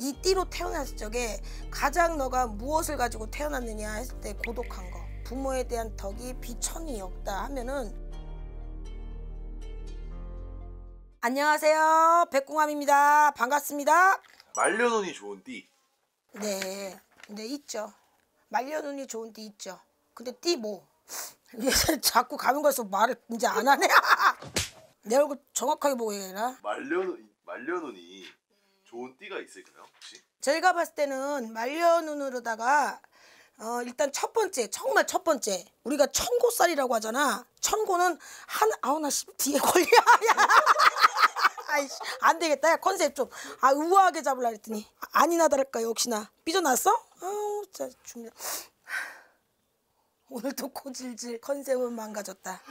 이 띠로 태어났을 적에 가장 너가 무엇을 가지고 태어났느냐 했을 때 고독한 거 부모에 대한 덕이 비천이 없다 하면은 안녕하세요 백궁함입니다 반갑습니다 말려눈이 좋은 띠 네, 네 있죠 말려눈이 좋은 띠 있죠 근데 띠뭐 자꾸 가면 가서 말을 이제 안 하네 내 얼굴 정확하게 보고 얘기해라 말려눈, 말려눈이 좋은 띠가 있을까요 혹시? 제가 봤을 때는 말년운으로다가 어, 일단 첫 번째 정말 첫 번째 우리가 천고살이라고 하잖아 천고는 한 아우나 씨 뒤에 걸려 아이씨 안 되겠다 야, 컨셉 좀 아 우아하게 잡으려 했더니 아니나 다를까 역시나 삐져났어? 아우 진짜 중요 오늘도 코질질 컨셉은 망가졌다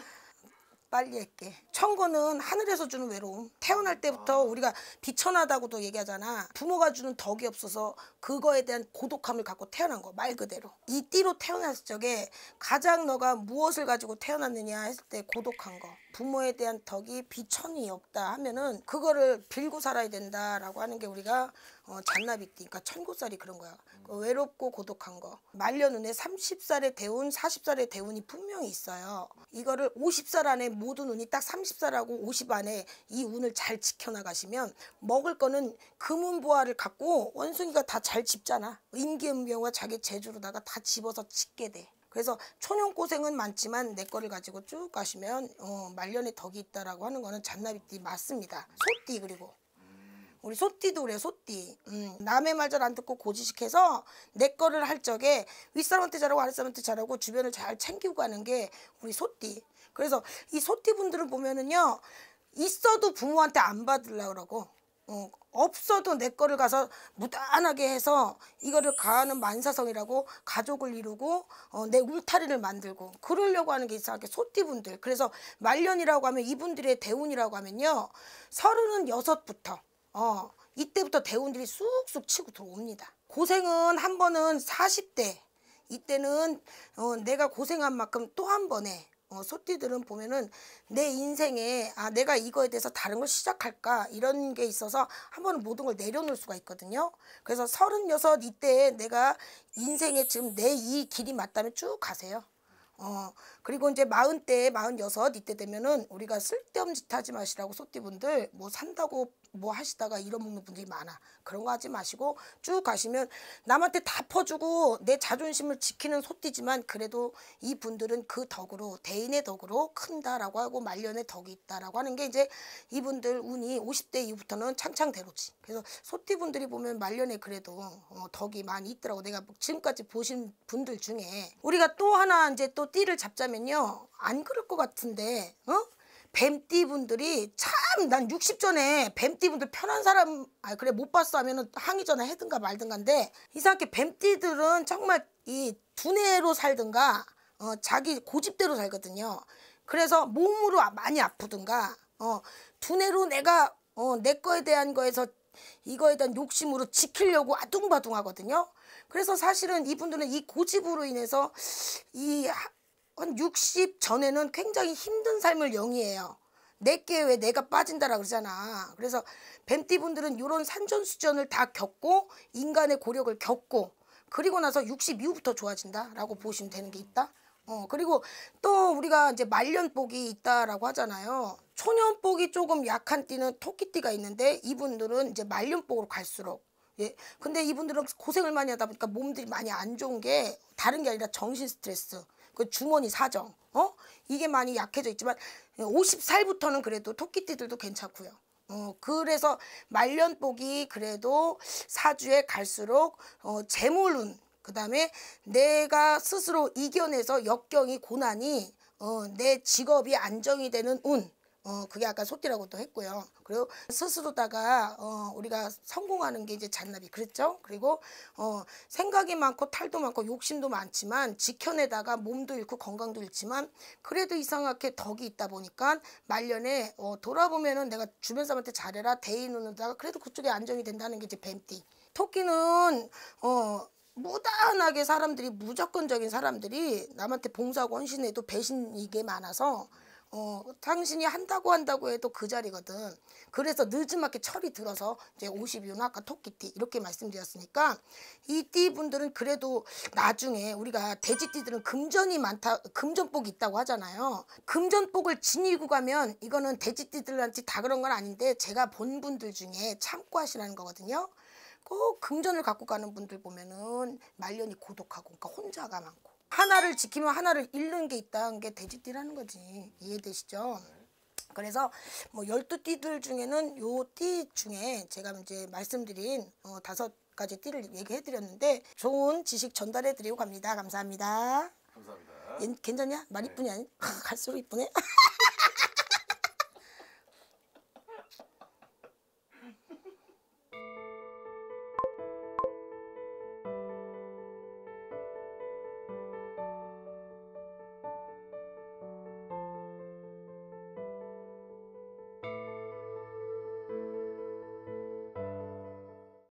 빨리 했게 천고는 하늘에서 주는 외로움. 태어날 때부터 아. 우리가 비천하다고도 얘기하잖아. 부모가 주는 덕이 없어서 그거에 대한 고독함을 갖고 태어난 거 말 그대로. 이 띠로 태어났을 적에 가장 너가 무엇을 가지고 태어났느냐 했을 때 고독한 거. 부모에 대한 덕이 비천이 없다 하면은 그거를 빌고 살아야 된다라고 하는 게 우리가 어, 잔나비띠, 그러니까 천고살이 그런 거야. 그 외롭고 고독한 거. 말년운에 30살의 대운, 40살의 대운이 분명히 있어요. 이거를 50살 안에 모든 운이 딱 30살하고 50 안에 이 운을 잘 지켜나가시면 먹을 거는 금은보화를 갖고 원숭이가 다 잘 집잖아. 임기음병과 자기 재주로다가 다 집어서 짓게 돼. 그래서 초년 고생은 많지만 내 거를 가지고 쭉 가시면 어, 말년에 덕이 있다라고 하는 거는 잔나비띠 맞습니다. 소띠 그리고 우리 소띠도 그래 소띠 음, 남의 말 잘 안 듣고 고지식해서 내 거를 할 적에 윗사람한테 잘하고 아랫사람한테 잘하고 주변을 잘 챙기고 가는 게 우리 소띠 그래서 이 소띠 분들을 보면은요 있어도 부모한테 안 받으려고 그러고 어, 없어도 내 거를 가서 무단하게 해서 이거를 가하는 만사성이라고 가족을 이루고 어, 내 울타리를 만들고 그러려고 하는 게 이상하게 소띠분들 그래서 말년이라고 하면 이분들의 대운이라고 하면요 서른은 여섯부터 어, 이때부터 대운들이 쑥쑥 치고 들어옵니다. 고생은 한 번은 40대 이때는 어, 내가 고생한 만큼 또 한 번에 어, 소띠들은 보면은 내 인생에 아 내가 이거에 대해서 다른 걸 시작할까 이런 게 있어서 한 번은 모든 걸 내려놓을 수가 있거든요. 그래서 36 이때 내가 인생에 지금 내 이 길이 맞다면 쭉 가세요. 어 그리고 이제 마흔 대 마흔 여섯 이때 되면은 우리가 쓸데없는 짓 하지 마시라고 소띠분들 뭐 산다고 뭐 하시다가 잃어먹는 분들이 많아. 그런 거 하지 마시고 쭉 가시면 남한테 다 퍼주고 내 자존심을 지키는 소띠지만 그래도 이 분들은 그 덕으로 대인의 덕으로 큰다라고 하고 말년의 덕이 있다라고 하는 게 이제 이분들 운이 50대 이후부터는 창창대로지. 그래서 소띠분들이 보면 말년에 그래도 어, 덕이 많이 있더라고. 내가 지금까지 보신 분들 중에 우리가 또 하나 이제 또 띠를 잡자면 하면요안 그럴 것 같은데 어? 뱀띠 분들이 참 난 60전에 뱀띠 분들 편한 사람 아 그래 못 봤어 하면 항의 전화 해든가 말든가인데 이상하게 뱀띠들은 정말 이 두뇌로 살든가 어 자기 고집대로 살거든요. 그래서 몸으로 아, 많이 아프든가 어 두뇌로 내가 어 내 거에 대한 거에서 이거에 대한 욕심으로 지키려고 아둥바둥 하거든요. 그래서 사실은 이분들은 이 고집으로 인해서 이 한60 전에는 굉장히 힘든 삶을 영위해요. 내게 왜 내가 빠진다라 그러잖아. 그래서 뱀띠 분들은 이런 산전수전을 다 겪고 인간의 고력을 겪고 그리고 나서 60 이후부터 좋아진다라고 보시면 되는 게 있다. 어 그리고 또 우리가 이제 말년복이 있다라고 하잖아요. 초년복이 조금 약한 띠는 토끼띠가 있는데 이분들은 이제 말년복으로 갈수록 예. 근데 이분들은 고생을 많이 하다 보니까 몸들이 많이 안 좋은 게 다른 게 아니라 정신 스트레스. 그 주머니 사정 어 이게 많이 약해져 있지만 50살부터는 그래도 토끼띠들도 괜찮고요. 어, 그래서 말년복이 그래도 사주에 갈수록 어, 재물운 그 다음에 내가 스스로 이겨내서 역경이 고난이 어, 내 직업이 안정이 되는 운 어, 그게 아까 소띠라고도 했고요. 그리고 스스로다가 어, 우리가 성공하는 게 이제 잔나비 그랬죠. 그리고 어, 생각이 많고 탈도 많고 욕심도 많지만 지켜내다가 몸도 잃고 건강도 잃지만 그래도 이상하게 덕이 있다 보니까 말년에 어, 돌아보면은 내가 주변 사람한테 잘해라 대인 누는다가 그래도 그쪽에 안정이 된다는 게 이제 뱀띠. 토끼는 어 무단하게 사람들이 무조건적인 사람들이 남한테 봉사하고 헌신해도 배신이 게 많아서 어, 당신이 한다고 한다고 해도 그 자리거든. 그래서 늦지막게 철이 들어서 이제 5 0이요나 아까 토끼띠 이렇게 말씀드렸으니까 이 띠분들은 그래도 나중에 우리가 돼지띠들은 금전이 많다, 금전복이 있다고 하잖아요. 금전복을 지니고 가면 이거는 돼지띠들한테 다 그런 건 아닌데 제가 본 분들 중에 참고하시라는 거거든요. 꼭 금전을 갖고 가는 분들 보면은 말년이 고독하고 그러니까 혼자가 많고 하나를 지키면 하나를 잃는 게 있다는 게 돼지띠라는 거지. 이해되시죠? 그래서 뭐 12띠들 중에는 요 띠 중에 제가 이제 말씀드린 어, 다섯 가지 띠를 얘기해 드렸는데 좋은 지식 전달해 드리고 갑니다. 감사합니다. 감사합니다. 얘, 괜찮냐? 말 네. 이쁘냐? 네. 갈수록 이쁘네.